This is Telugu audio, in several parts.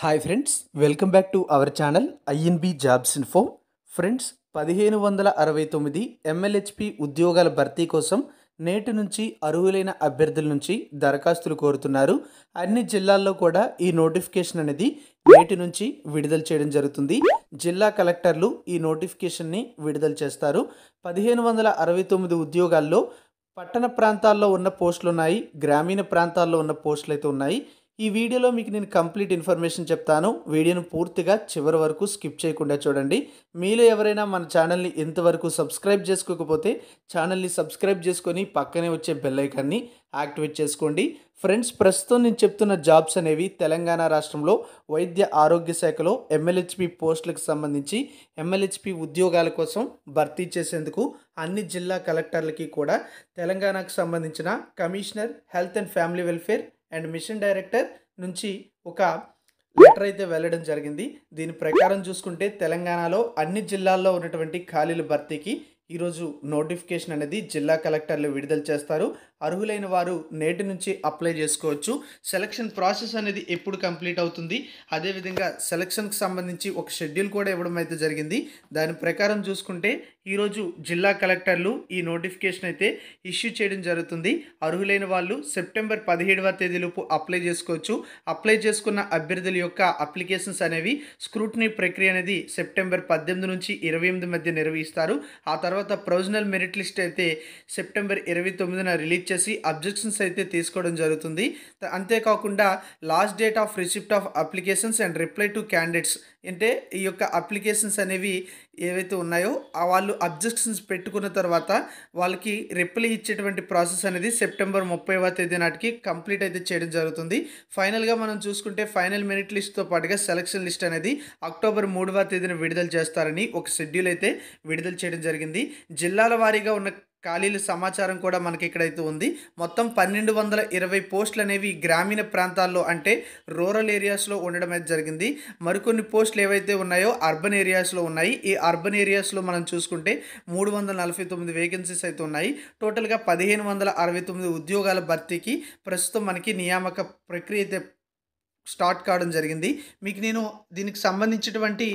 hi friends welcome back to our channel INB jobs info friends పదిహేను వందల అరవై తొమ్మిది ఎంఎల్హెచ్పి ఉద్యోగాల భర్తీ కోసం నేటి నుంచి అర్హులైన అభ్యర్థుల నుంచి దరఖాస్తులు కోరుతున్నారు అన్ని జిల్లాల్లో కూడా ఈ నోటిఫికేషన్ అనేది నేటి నుంచి విడుదల చేయడం జరుగుతుంది జిల్లా కలెక్టర్లు ఈ నోటిఫికేషన్ని విడుదల చేస్తారు పదిహేను వందల అరవై తొమ్మిది ఉద్యోగాల్లో పట్టణ ప్రాంతాల్లో ఉన్న పోస్టులు ఉన్నాయి గ్రామీణ ప్రాంతాల్లో ఉన్న పోస్టులు అయితే ఉన్నాయి ఈ వీడియోలో మీకు నేను కంప్లీట్ ఇన్ఫర్మేషన్ చెప్తాను వీడియోను పూర్తిగా చివరి వరకు స్కిప్ చేయకుండా చూడండి మీలో ఎవరైనా మన ఛానల్ని ఇంతవరకు సబ్స్క్రైబ్ చేసుకోకపోతే ఛానల్ని సబ్స్క్రైబ్ చేసుకొని పక్కనే వచ్చే బెల్లైకాన్ని యాక్టివేట్ చేసుకోండి ఫ్రెండ్స్ ప్రస్తుతం నేను చెప్తున్న జాబ్స్ అనేవి తెలంగాణ రాష్ట్రంలో వైద్య ఆరోగ్య శాఖలో ఎమ్మెల్హెచ్పి పోస్టులకు సంబంధించి ఎమ్మెల్హెచ్పి ఉద్యోగాల కోసం భర్తీ చేసేందుకు అన్ని జిల్లా కలెక్టర్లకి కూడా తెలంగాణకు సంబంధించిన commissioner health and family welfare and mission director నుంచి ఒక లెటర్ అయితే వెళ్ళడం జరిగింది దీని ప్రకారం చూసుకుంటే తెలంగాణలో అన్ని జిల్లాల్లో ఉన్నటువంటి ఖాళీల భర్తీకి ఈరోజు నోటిఫికేషన్ అనేది జిల్లా కలెక్టర్లు విడుదల చేస్తారు అర్హులైన వారు నేటి నుంచి అప్లై చేసుకోవచ్చు సెలక్షన్ ప్రాసెస్ అనేది ఎప్పుడు కంప్లీట్ అవుతుంది అదేవిధంగా సెలక్షన్కి సంబంధించి ఒక షెడ్యూల్ కూడా ఇవ్వడం అయితే జరిగింది దాని ప్రకారం చూసుకుంటే ఈరోజు జిల్లా కలెక్టర్లు ఈ నోటిఫికేషన్ అయితే ఇష్యూ చేయడం జరుగుతుంది అర్హులైన వాళ్ళు సెప్టెంబర్ పదిహేడవ తేదీలోపు అప్లై చేసుకోవచ్చు అప్లై చేసుకున్న అభ్యర్థుల యొక్క అప్లికేషన్స్ అనేవి స్క్రూటినీ ప్రక్రియ అనేది సెప్టెంబర్ పద్దెనిమిది నుంచి ఇరవై ఎనిమిది మధ్య నిర్వహిస్తారు ఆ తర్వాత ప్రొవిజనల్ మెరిట్ లిస్ట్ అయితే సెప్టెంబర్ ఇరవై తొమ్మిదిన రిలీజ్ చేసి అబ్జెక్షన్స్ అయితే తీసుకోవడం జరుగుతుంది అంతేకాకుండా last date of receipt of applications and reply to candidates అంటే ఈ యొక్క అప్లికేషన్స్ అనేవి ఏవైతే ఉన్నాయో వాళ్ళు అబ్జెక్షన్స్ పెట్టుకున్న తర్వాత వాళ్ళకి రిప్లై ఇచ్చేటువంటి ప్రాసెస్ అనేది సెప్టెంబర్ ముప్పైవ తేదీ నాటికి కంప్లీట్ అయితే చేయడం జరుగుతుంది ఫైనల్గా మనం చూసుకుంటే ఫైనల్ మెరిట్ లిస్ట్తో పాటుగా సెలక్షన్ లిస్ట్ అనేది అక్టోబర్ మూడవ తేదీన విడుదల చేస్తారని ఒక షెడ్యూల్ అయితే విడుదల చేయడం జరిగింది జిల్లాల వారీగా ఉన్న ఖాళీల సమాచారం కూడా మనకి ఇక్కడైతే ఉంది మొత్తం పన్నెండు వందల ఇరవై పోస్టులు అనేవి గ్రామీణ ప్రాంతాల్లో అంటే రూరల్ ఏరియాస్లో ఉండడం అయితే జరిగింది మరికొన్ని పోస్టులు ఏవైతే ఉన్నాయో అర్బన్ ఏరియాస్లో ఉన్నాయి ఈ అర్బన్ ఏరియాస్లో మనం చూసుకుంటే మూడు వందల నలభై తొమ్మిది వేకెన్సీస్ అయితే ఉన్నాయి టోటల్గా పదిహేను వందల అరవై తొమ్మిది ఉద్యోగాల భర్తీకి ప్రస్తుతం మనకి నియామక ప్రక్రియ అయితే స్టార్ట్ కావడం జరిగింది మీకు నేను దీనికి సంబంధించినటువంటి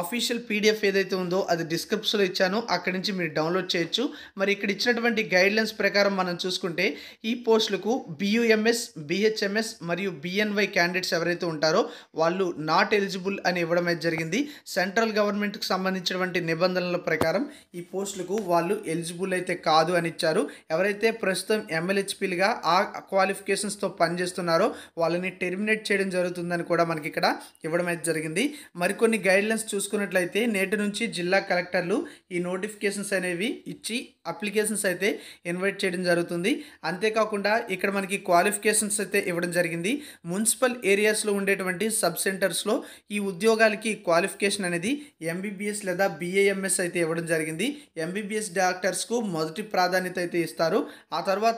అఫీషియల్ పీడిఎఫ్ ఏదైతే ఉందో అది డిస్క్రిప్షన్లో ఇచ్చాను అక్కడి నుంచి మీరు డౌన్లోడ్ చేయొచ్చు మరి ఇక్కడ ఇచ్చినటువంటి గైడ్లైన్స్ ప్రకారం మనం చూసుకుంటే ఈ పోస్టులకు బియుఎంఎస్ బిహెచ్ఎంఎస్ మరియు బిఎన్వై క్యాండిడేట్స్ ఎవరైతే ఉంటారో వాళ్ళు నాట్ ఎలిజిబుల్ అని ఇవ్వడం జరిగింది సెంట్రల్ గవర్నమెంట్కి సంబంధించినటువంటి నిబంధనల ప్రకారం ఈ పోస్టులకు వాళ్ళు ఎలిజిబుల్ అయితే కాదు అని ఇచ్చారు ఎవరైతే ప్రస్తుతం ఎమ్మెల్హెచ్పీలుగా ఆ క్వాలిఫికేషన్స్తో పనిచేస్తున్నారో వాళ్ళని టెర్మినేట్ చేయడం జరుగుతుందని కూడా మనకి ఇక్కడ ఇవ్వడం అయితే జరిగింది మరికొన్ని గైడ్లైన్స్ చూసుకున్నట్లయితే నేటి నుంచి జిల్లా కలెక్టర్లు ఈ నోటిఫికేషన్స్ అనేవి ఇచ్చి అప్లికేషన్స్ అయితే ఇన్వైట్ చేయడం జరుగుతుంది అంతేకాకుండా ఇక్కడ మనకి క్వాలిఫికేషన్స్ అయితే ఇవ్వడం జరిగింది మున్సిపల్ ఏరియాస్లో ఉండేటువంటి సబ్ సెంటర్స్లో ఈ ఉద్యోగాలకి క్వాలిఫికేషన్ అనేది ఎంబీబీఎస్ లేదా బీఏఎంఎస్ అయితే ఇవ్వడం జరిగింది ఎంబీబీఎస్ డాక్టర్స్కు మొదటి ప్రాధాన్యత అయితే ఇస్తారు ఆ తర్వాత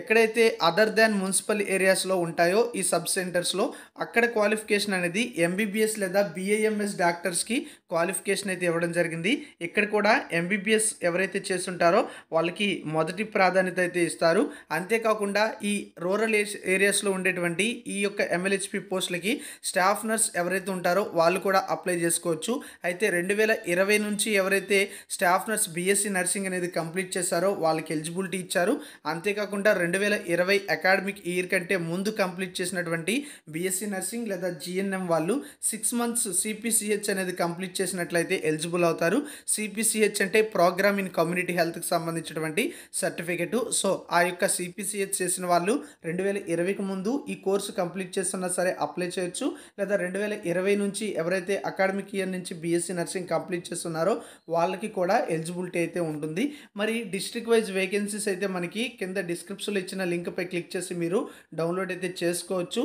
ఎక్కడైతే అదర్ దాన్ మున్సిపల్ ఏరియాస్లో ఉంటాయో ఈ సబ్ సెంటర్స్లో అక్కడ క్వాలిఫికేషన్ అనేది ఎంబీబీఎస్ లేదా బీఏఎంఎస్ డాక్టర్స్కి క్వాలిఫికేషన్ అయితే ఇవ్వడం జరిగింది ఇక్కడ కూడా ఎంబీబీఎస్ ఎవరైతే చేస్తుంటారో వాళ్ళకి మొదటి ప్రాధాన్యత అయితే ఇస్తారు అంతేకాకుండా ఈ రూరల్ ఏరియాస్లో ఉండేటువంటి ఈ యొక్క ఎమ్మెల్యేహెచ్పి పోస్టులకి స్టాఫ్ నర్స్ ఎవరైతే ఉంటారో వాళ్ళు కూడా అప్లై చేసుకోవచ్చు అయితే రెండు వేల ఇరవై నుంచి ఎవరైతే స్టాఫ్ నర్స్ బీఎస్సీ నర్సింగ్ అనేది కంప్లీట్ చేశారో వాళ్ళకి ఎలిజిబిలిటీ ఇచ్చారు అంతేకాకుండా రెండు వేల ఇరవై అకాడమిక్ ఇయర్ కంటే ముందు కంప్లీట్ చేసినటువంటి బిఎస్ బీఎస్సీ నర్సింగ్ లేదా జిఎన్ఎం వాళ్ళు సిక్స్ మంత్స్ సిపిసిహెచ్ అనేది కంప్లీట్ చేసినట్లయితే ఎలిజిబుల్ అవుతారు సిపిసిహెచ్ అంటే ప్రోగ్రామ్ ఇన్ కమ్యూనిటీ హెల్త్కి సంబంధించినటువంటి సర్టిఫికెట్ సో ఆ యొక్క సిపిసిహెచ్ చేసిన వాళ్ళు రెండు వేల ఇరవైకి ముందు ఈ కోర్సు కంప్లీట్ చేస్తున్నా సరే అప్లై చేయొచ్చు లేదా రెండు వేల ఇరవై నుంచి ఎవరైతే అకాడమిక్ ఇయర్ నుంచి బీఎస్సీ నర్సింగ్ కంప్లీట్ చేస్తున్నారో వాళ్ళకి కూడా ఎలిజిబిలిటీ అయితే ఉంటుంది మరి డిస్ట్రిక్ట్ వైజ్ వేకెన్సీస్ అయితే మనకి కింద డిస్క్రిప్షన్లో ఇచ్చిన లింక్పై క్లిక్ చేసి మీరు డౌన్లోడ్ అయితే చేసుకోవచ్చు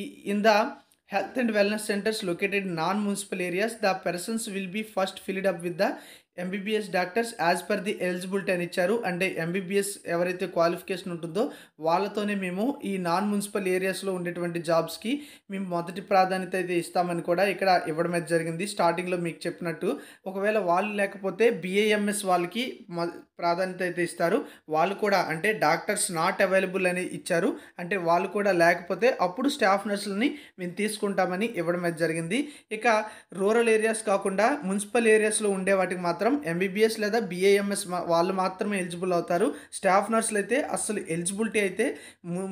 ఈ in the health and wellness centers located in non-municipal areas, the persons will be first filled up with the MBBS doctors as per the eligibility అని ఇచ్చారు అంటే ఎంబీబీఎస్ ఎవరైతే క్వాలిఫికేషన్ ఉంటుందో వాళ్ళతోనే మేము ఈ నాన్ మున్సిపల్ ఏరియాస్లో ఉండేటువంటి జాబ్స్కి మేము మొదటి ప్రాధాన్యత అయితే ఇస్తామని కూడా ఇక్కడ ఇవ్వడం అయితే జరిగింది స్టార్టింగ్లో మీకు చెప్పినట్టు ఒకవేళ వాళ్ళు లేకపోతే బిఏఎంఎస్ వాళ్ళకి ప్రాధాన్యత అయితే ఇస్తారు వాళ్ళు కూడా అంటే డాక్టర్స్ నాట్ అవైలబుల్ అని ఇచ్చారు అంటే వాళ్ళు కూడా లేకపోతే అప్పుడు స్టాఫ్ నర్సులని మేము తీసుకుంటామని ఇవ్వడం అయితే జరిగింది ఇక రూరల్ ఏరియాస్ కాకుండా మున్సిపల్ ఏరియాస్లో ఉండే వాటికి మాత్రం ప్రకారం ఎంబీబీఎస్ లేదా బీఏఎంఎస్ వాళ్ళు మాత్రమే ఎలిజిబుల్ అవుతారు స్టాఫ్ నర్సులు అయితే అస్సలు ఎలిజిబిలిటీ అయితే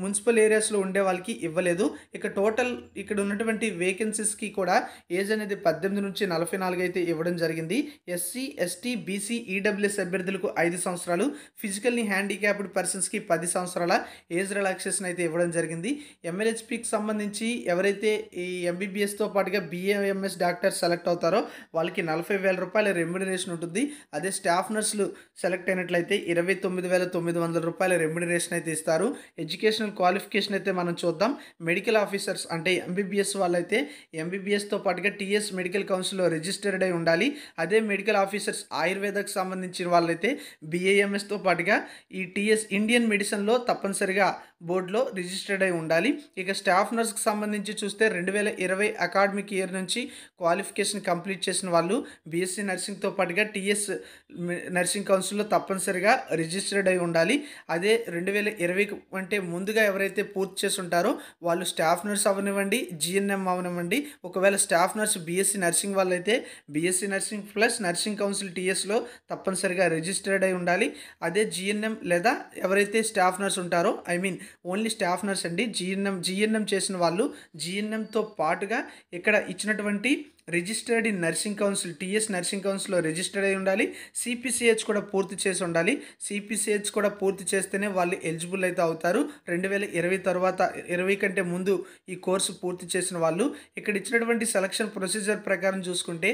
మున్సిపల్ ఏరియాస్లో ఉండే వాళ్ళకి ఇవ్వలేదు ఇక టోటల్ ఇక్కడ ఉన్నటువంటి వేకెన్సీస్కి కూడా ఏజ్ అనేది పద్దెనిమిది నుంచి నలభై నాలుగు అయితే ఇవ్వడం జరిగింది ఎస్సీ ఎస్టీ బీసీ ఈడబ్ల్యూఎస్ అభ్యర్థులకు ఐదు సంవత్సరాలు ఫిజికల్లీ హ్యాండిక్యాప్డ్ పర్సన్స్కి పది సంవత్సరాల ఏజ్ రిలాక్సేషన్ అయితే ఇవ్వడం జరిగింది ఎంఎల్హెచ్పికి సంబంధించి ఎవరైతే ఈ ఎంబీబీఎస్తో పాటుగా బీఏఎంఎస్ డాక్టర్ సెలెక్ట్ అవుతారో వాళ్ళకి నలభై వేల రూపాయల రెమ్యునరేషన్ ఉంటుంది ఉంటుంది అదే స్టాఫ్ నర్సులు సెలెక్ట్ అయినట్లయితే ఇరవై తొమ్మిది వేల తొమ్మిది వందల రూపాయల రెమ్యునరేషన్ అయితే ఇస్తారు ఎడ్యుకేషనల్ క్వాలిఫికేషన్ అయితే మనం చూద్దాం మెడికల్ ఆఫీసర్స్ అంటే ఎంబీబీఎస్ వాళ్ళైతే ఎంబీబీఎస్తో పాటుగా టీఎస్ మెడికల్ కౌన్సిల్లో రిజిస్టర్డ్ అయి ఉండాలి అదే మెడికల్ ఆఫీసర్స్ ఆయుర్వేదకు సంబంధించిన వాళ్ళైతే బీఏఎంఎస్తో పాటుగా ఈ టీఎస్ ఇండియన్ మెడిసిన్లో తప్పనిసరిగా బోర్డులో రిజిస్టర్డ్ అయి ఉండాలి ఇక స్టాఫ్ నర్స్కి సంబంధించి చూస్తే రెండు వేల ఇరవై అకాడమిక్ ఇయర్ నుంచి క్వాలిఫికేషన్ కంప్లీట్ చేసిన వాళ్ళు బీఎస్సీ నర్సింగ్తో పాటుగా టీఎస్ నర్సింగ్ కౌన్సిల్లో తప్పనిసరిగా రిజిస్టర్డ్ అయి ఉండాలి అదే రెండు వేల ఇరవై అంటే ముందుగా ఎవరైతే పూర్తి చేసి ఉంటారో వాళ్ళు స్టాఫ్ నర్స్ అవనివ్వండి జిఎన్ఎం అవనివ్వండి ఒకవేళ స్టాఫ్ నర్స్ బీఎస్సీ నర్సింగ్ వాళ్ళైతే BSc nursing plus nursing council టీఎస్లో తప్పనిసరిగా రిజిస్టర్డ్ అయి ఉండాలి అదే జిఎన్ఎం లేదా ఎవరైతే స్టాఫ్ నర్స్ ఉంటారో I mean only staff nurse అండి జిఎన్ఎం జిఎన్ఎం చేసిన వాళ్ళు జిఎన్ఎంతో పాటుగా ఇక్కడ ఇచ్చినటువంటి registered in nursing council TS nursing కౌన్సిల్లో రిజిస్టర్డ్ అయి ఉండాలి సిపిసిహెచ్ కూడా పూర్తి చేసి ఉండాలి సిపిసిహెచ్ కూడా పూర్తి చేస్తేనే వాళ్ళు ఎలిజిబుల్ అయితే అవుతారు రెండు వేల ఇరవై తర్వాత ఇరవై కంటే ముందు ఈ కోర్సు పూర్తి చేసిన వాళ్ళు ఇక్కడ ఇచ్చినటువంటి సెలక్షన్ ప్రొసీజర్ ప్రకారం చూసుకుంటే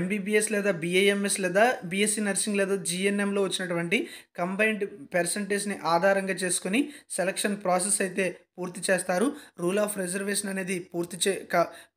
ఎంబీబీఎస్ లేదా బీఏఎంఎస్ లేదా బీఎస్సీ నర్సింగ్ లేదా జీఎన్ఎంలో వచ్చినటువంటి కంబైన్డ్ పర్సంటేజ్ని ఆధారంగా చేసుకుని సెలక్షన్ ప్రాసెస్ అయితే పూర్తి చేస్తారు రూల్ ఆఫ్ రిజర్వేషన్ అనేది పూర్తి చే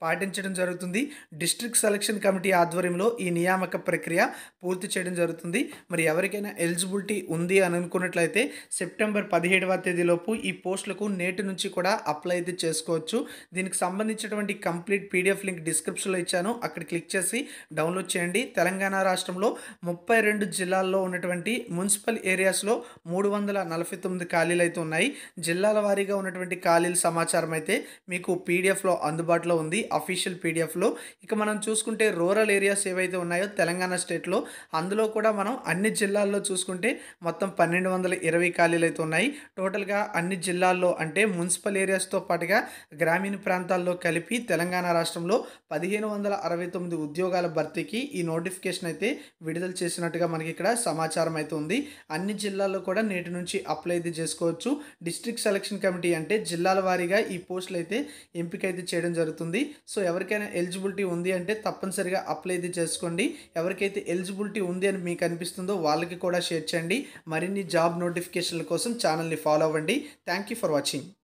పాటించడం జరుగుతుంది డిస్ డిస్ట్రిక్ట్ సెలక్షన్ కమిటీ ఆధ్వర్యంలో ఈ నియామక ప్రక్రియ పూర్తి చేయడం జరుగుతుంది మరి ఎవరికైనా ఎలిజిబిలిటీ ఉంది అని అనుకున్నట్లయితే సెప్టెంబర్ పదిహేడవ తేదీలోపు ఈ పోస్టులకు నేటి నుంచి కూడా అప్లై అయితే చేసుకోవచ్చు దీనికి సంబంధించినటువంటి కంప్లీట్ పీడిఎఫ్ లింక్ డిస్క్రిప్షన్లో ఇచ్చాను అక్కడ క్లిక్ చేసి డౌన్లోడ్ చేయండి తెలంగాణ రాష్ట్రంలో ముప్పై రెండు జిల్లాల్లో ఉన్నటువంటి మున్సిపల్ ఏరియాస్లో మూడు వందల నలభై తొమ్మిది ఖాళీలు అయితే ఉన్నాయి జిల్లాల వారీగా ఉన్నటువంటి ఖాళీల సమాచారం అయితే మీకు పీడిఎఫ్లో అందుబాటులో ఉంది అఫీషియల్ పీడిఎఫ్లో ఇక మనం చూసుకుంటే రూరల్ ఏరియాస్ ఏవైతే ఉన్నాయో తెలంగాణ స్టేట్లో అందులో కూడా మనం అన్ని జిల్లాల్లో చూసుకుంటే మొత్తం పన్నెండు వందల ఇరవై ఖాళీలు అయితే ఉన్నాయి టోటల్గా అన్ని జిల్లాల్లో అంటే మున్సిపల్ ఏరియాస్తో పాటుగా గ్రామీణ ప్రాంతాల్లో కలిపి తెలంగాణ రాష్ట్రంలో పదిహేను వందల అరవై తొమ్మిది ఉద్యోగాల భర్తీకి ఈ నోటిఫికేషన్ అయితే విడుదల చేసినట్టుగా మనకి ఇక్కడ సమాచారం అయితే ఉంది అన్ని జిల్లాల్లో కూడా నేటి నుంచి అప్లై అయితే చేసుకోవచ్చు డిస్ట్రిక్ట్ సెలక్షన్ కమిటీ అంటే జిల్లాల వారీగా ఈ పోస్టులు అయితే ఎంపిక అయితే చేయడం జరుగుతుంది సో ఎవరికైనా ఎలిజిబిలిటీ ఉంది ఉంది అంటే తప్పనిసరిగా అప్లై అయితే చేసుకోండి ఎవరికైతే ఎలిజిబిలిటీ ఉంది అని మీకు అనిపిస్తుందో వాళ్ళకి కూడా షేర్ చేయండి మరిన్ని జాబ్ నోటిఫికేషన్ల కోసం ఛానల్ని ఫాలో అవ్వండి థ్యాంక్ యూ ఫర్ వాచింగ్